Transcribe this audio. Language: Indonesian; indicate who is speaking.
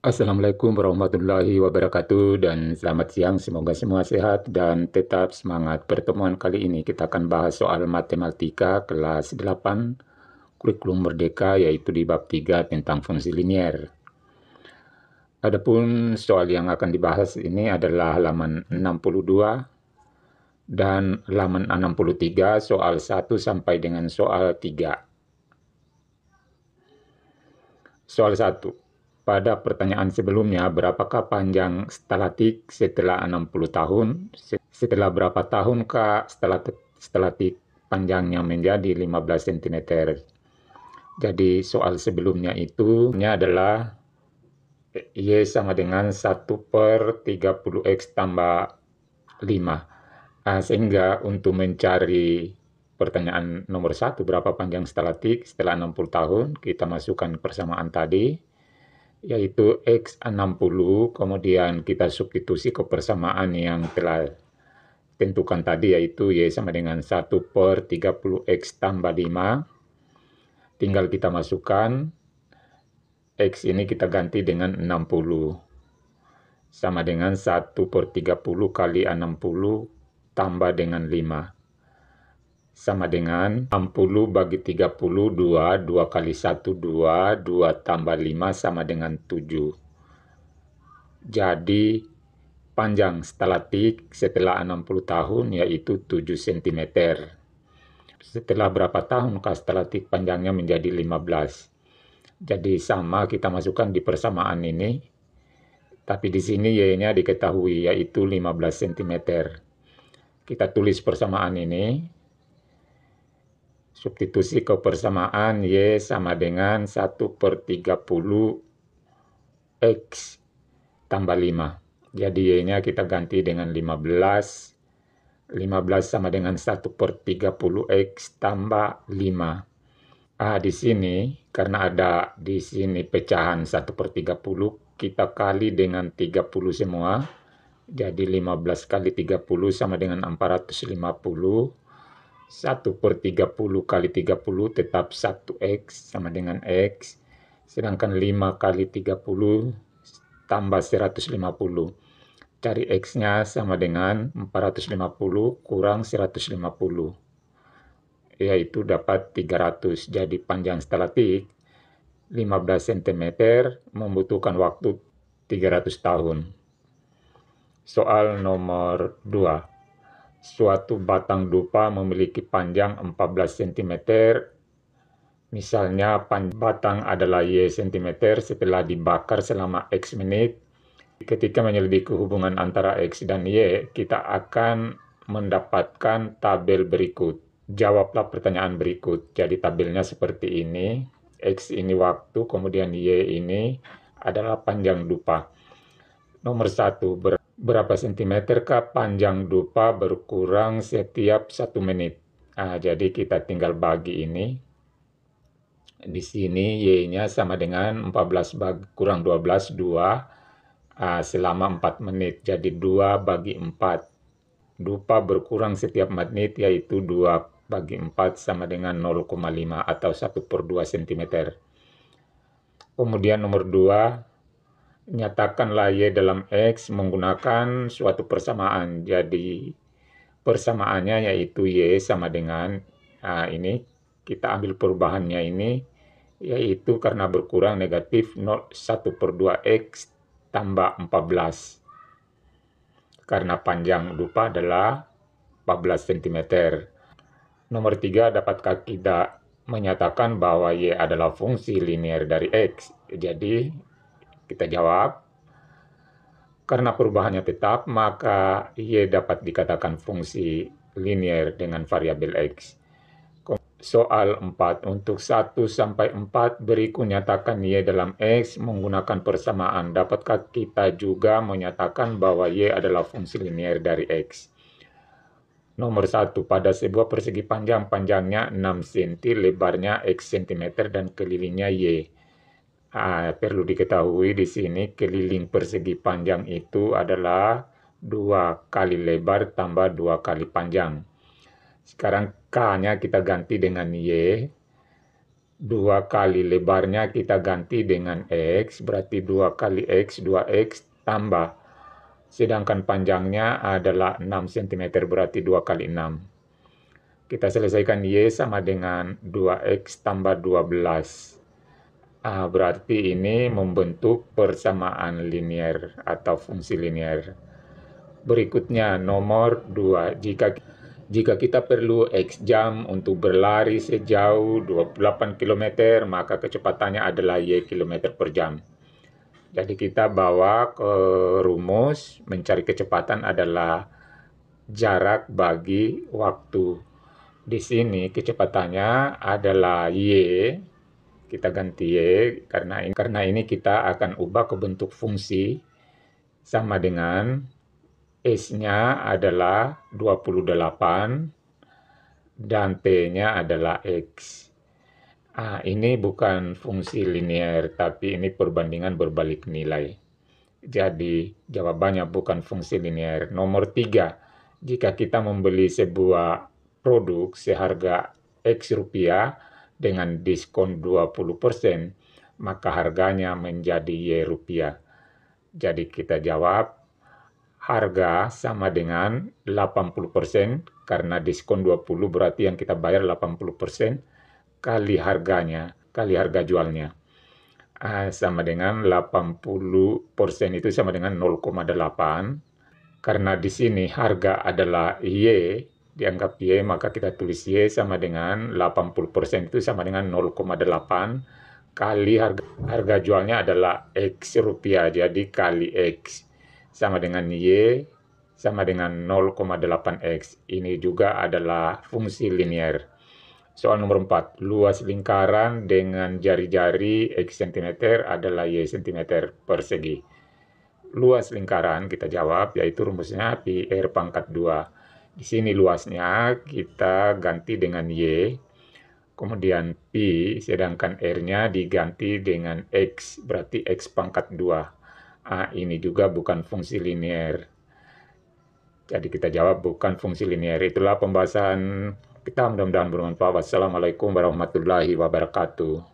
Speaker 1: Assalamualaikum warahmatullahi wabarakatuh dan selamat siang. Semoga semua sehat dan tetap semangat. Pertemuan kali ini kita akan bahas soal matematika kelas 8 kurikulum merdeka yaitu di bab 3 tentang fungsi linier. Adapun soal yang akan dibahas ini adalah halaman 62 dan halaman 63 soal 1 sampai dengan soal 3. Soal 1 pada pertanyaan sebelumnya, berapakah panjang stalatik setelah 60 tahun? Setelah berapa tahun kah stalatik, stalatik panjangnya menjadi 15 cm? Jadi soal sebelumnya itu adalah Y sama dengan 1 per 30X tambah 5. Ah, sehingga untuk mencari pertanyaan nomor satu berapa panjang stalatik setelah 60 tahun, kita masukkan persamaan tadi yaitu X60, kemudian kita substitusi ke persamaan yang telah tentukan tadi, yaitu Y sama dengan 1 per 30X tambah 5. Tinggal kita masukkan, X ini kita ganti dengan 60. Sama dengan 1 per 30 kali 60 tambah dengan 5 sama dengan 60 bagi 30, 2. 2 kali 1, 2. 2 tambah 5 sama dengan 7. Jadi panjang stalatik setelah 60 tahun yaitu 7 cm. Setelah berapa tahun stalatik panjangnya menjadi 15. Jadi sama kita masukkan di persamaan ini. Tapi di sini Y-nya diketahui yaitu 15 cm. Kita tulis persamaan ini substitusi kebersamaan Y sama dengan 1 per 30 X tambah 5. Jadi Y-nya kita ganti dengan 15. 15 sama dengan 1 per 30 X tambah 5. Ah, di sini, karena ada di sini pecahan 1 per 30, kita kali dengan 30 semua. Jadi 15 kali 30 sama dengan 450. 1 per 30 kali 30 tetap 1x sama dengan x. Sedangkan 5 kali 30 tambah 150. Cari x-nya sama dengan 450 kurang 150. Yaitu dapat 300. Jadi panjang stalatik 15 cm membutuhkan waktu 300 tahun. Soal nomor 2 suatu batang dupa memiliki panjang 14 cm, misalnya batang adalah Y cm setelah dibakar selama X menit, ketika menyelidiki hubungan antara X dan Y, kita akan mendapatkan tabel berikut. Jawablah pertanyaan berikut. Jadi tabelnya seperti ini. X ini waktu, kemudian Y ini adalah panjang dupa. Nomor satu, ber berapa sentimeter kah panjang dupa berkurang setiap satu menit. Nah, jadi kita tinggal bagi ini. Di sini Y-nya sama dengan 14 bagi, kurang 12, 2 uh, selama 4 menit. Jadi 2 bagi 4. Dupa berkurang setiap menit yaitu 2 bagi 4 sama dengan 0,5 atau 1 per 2 cm. Kemudian nomor 2, nyatakanlah Y dalam X menggunakan suatu persamaan. Jadi persamaannya yaitu Y sama dengan nah ini. Kita ambil perubahannya ini yaitu karena berkurang negatif 0, 1 per 2x tambah 14. Karena panjang lupa adalah 14 cm. Nomor 3, dapatkah kita menyatakan bahwa Y adalah fungsi linear dari X? Jadi, kita jawab, karena perubahannya tetap, maka Y dapat dikatakan fungsi linear dengan variabel X. Soal 4. Untuk 1 sampai 4, berikut nyatakan Y dalam X menggunakan persamaan. Dapatkah kita juga menyatakan bahwa Y adalah fungsi linear dari X? Nomor 1. Pada sebuah persegi panjang, panjangnya 6 cm, lebarnya X cm, dan kelilingnya Y. Ah, perlu diketahui di sini keliling persegi panjang itu adalah dua kali lebar tambah dua kali panjang. Sekarang K-nya kita ganti dengan Y. Dua kali lebarnya kita ganti dengan X, berarti dua kali X, 2X tambah. Sedangkan panjangnya adalah 6 cm, berarti dua kali 6. Kita selesaikan Y sama dengan 2X tambah 12. Ah, berarti ini membentuk persamaan linier atau fungsi linier. Berikutnya nomor 2. Jika jika kita perlu X jam untuk berlari sejauh 28 km, maka kecepatannya adalah Y km per jam. Jadi kita bawa ke rumus mencari kecepatan adalah jarak bagi waktu. Di sini kecepatannya adalah Y kita ganti Y karena ini, karena ini kita akan ubah ke bentuk fungsi sama dengan S-nya adalah 28 dan T-nya adalah X. Ah, ini bukan fungsi linear tapi ini perbandingan berbalik nilai. Jadi, jawabannya bukan fungsi linear. Nomor tiga, jika kita membeli sebuah produk seharga X rupiah, dengan diskon 20%, maka harganya menjadi Y rupiah. Jadi kita jawab harga sama dengan 80% karena diskon 20 berarti yang kita bayar 80% kali harganya, kali harga jualnya. Ah, sama dengan 80% itu sama dengan 0,8 karena di sini harga adalah Y dianggap Y, maka kita tulis Y sama dengan 80% itu sama dengan 0,8 kali harga, harga jualnya adalah X rupiah, jadi kali X sama dengan Y sama dengan 0,8X. Ini juga adalah fungsi linier. Soal nomor 4, luas lingkaran dengan jari-jari X cm adalah Y cm persegi. Luas lingkaran kita jawab yaitu rumusnya pi R pangkat 2 di sini luasnya kita ganti dengan Y. Kemudian p sedangkan R-nya diganti dengan X, berarti X pangkat 2. Ah, ini juga bukan fungsi linier. Jadi kita jawab bukan fungsi linier. Itulah pembahasan kita mudah-mudahan bermanfaat. Wassalamualaikum warahmatullahi wabarakatuh.